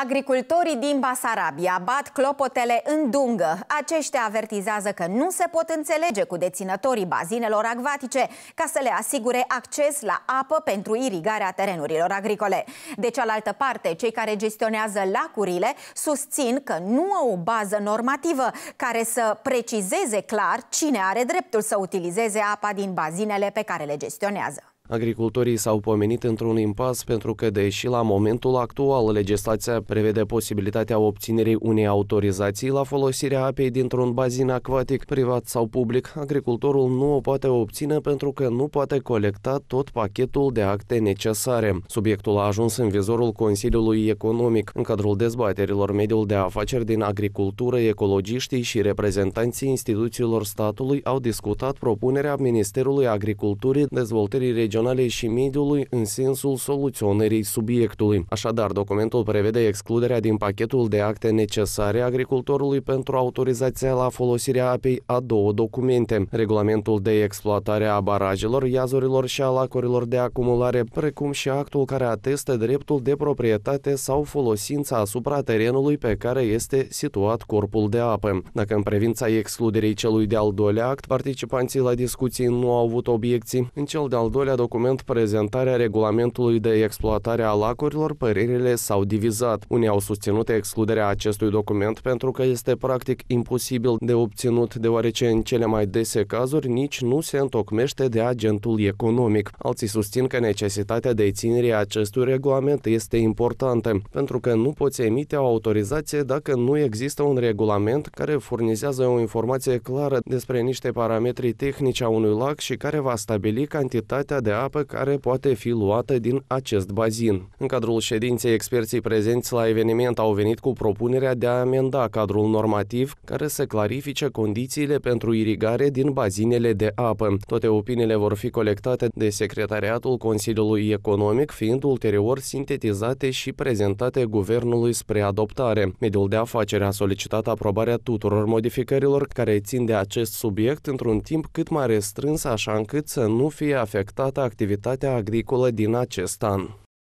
Agricultorii din Basarabia bat clopotele în dungă. Aceștia avertizează că nu se pot înțelege cu deținătorii bazinelor acvatice ca să le asigure acces la apă pentru irigarea terenurilor agricole. De cealaltă parte, cei care gestionează lacurile susțin că nu au o bază normativă care să precizeze clar cine are dreptul să utilizeze apa din bazinele pe care le gestionează. Agricultorii s-au pomenit într-un impas pentru că, deși la momentul actual legislația prevede posibilitatea obținerii unei autorizații la folosirea apei dintr-un bazin acvatic privat sau public, agricultorul nu o poate obține pentru că nu poate colecta tot pachetul de acte necesare. Subiectul a ajuns în vizorul Consiliului Economic, în cadrul dezbaterilor mediul de afaceri din agricultură, ecologiștii și reprezentanții instituțiilor statului au discutat propunerea Ministerului Agriculturii Dezvoltării Regionale profesionale și mediului în sensul soluționării subiectului. Așadar, documentul prevede excluderea din pachetul de acte necesare agricultorului pentru autorizația la folosirea apei a două documente, regulamentul de exploatare a barajelor, iazurilor și a lacurilor de acumulare, precum și actul care atestă dreptul de proprietate sau folosința asupra terenului pe care este situat corpul de apă. Dacă în prevința excluderii celui de-al doilea act, participanții la discuții nu au avut obiecții, în cel de-al doilea document prezentarea regulamentului de exploatare a lacurilor, părerile s-au divizat. Unii au susținut excluderea acestui document pentru că este practic imposibil de obținut, deoarece în cele mai dese cazuri nici nu se întocmește de agentul economic. Alții susțin că necesitatea de ținerea acestui regulament este importantă, pentru că nu poți emite o autorizație dacă nu există un regulament care furnizează o informație clară despre niște parametri tehnici a unui lac și care va stabili cantitatea de apă care poate fi luată din acest bazin. În cadrul ședinței, experții prezenți la eveniment au venit cu propunerea de a amenda cadrul normativ care să clarifice condițiile pentru irigare din bazinele de apă. Toate opiniile vor fi colectate de Secretariatul Consiliului Economic, fiind ulterior sintetizate și prezentate guvernului spre adoptare. Mediul de afaceri a solicitat aprobarea tuturor modificărilor care țin de acest subiect într-un timp cât mai restrâns, așa încât să nu fie afectată activitatea agricolă din acest an.